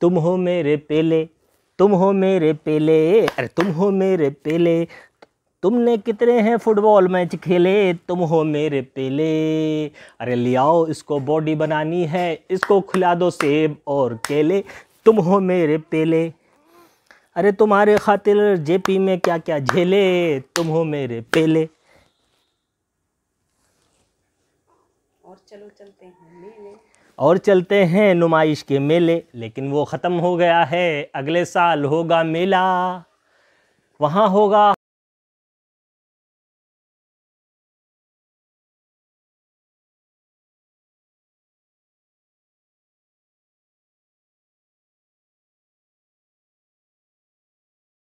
तुम हो मेरे पेले तुम हो मेरे पेले अरे तुम हो मेरे पेले तुमने कितने हैं फुटबॉल मैच खेले तुम हो मेरे पेले अरे लियाओ इसको बॉडी बनानी है इसको खिला दो सेब और केले तुम हो मेरे पेले अरे तुम्हारे खातिर जेपी में क्या क्या झेले तुम हो मेरे पेले और चलो चलते हैं मेले और चलते हैं नुमाइश के मेले लेकिन वो ख़त्म हो गया है अगले साल होगा मेला वहाँ होगा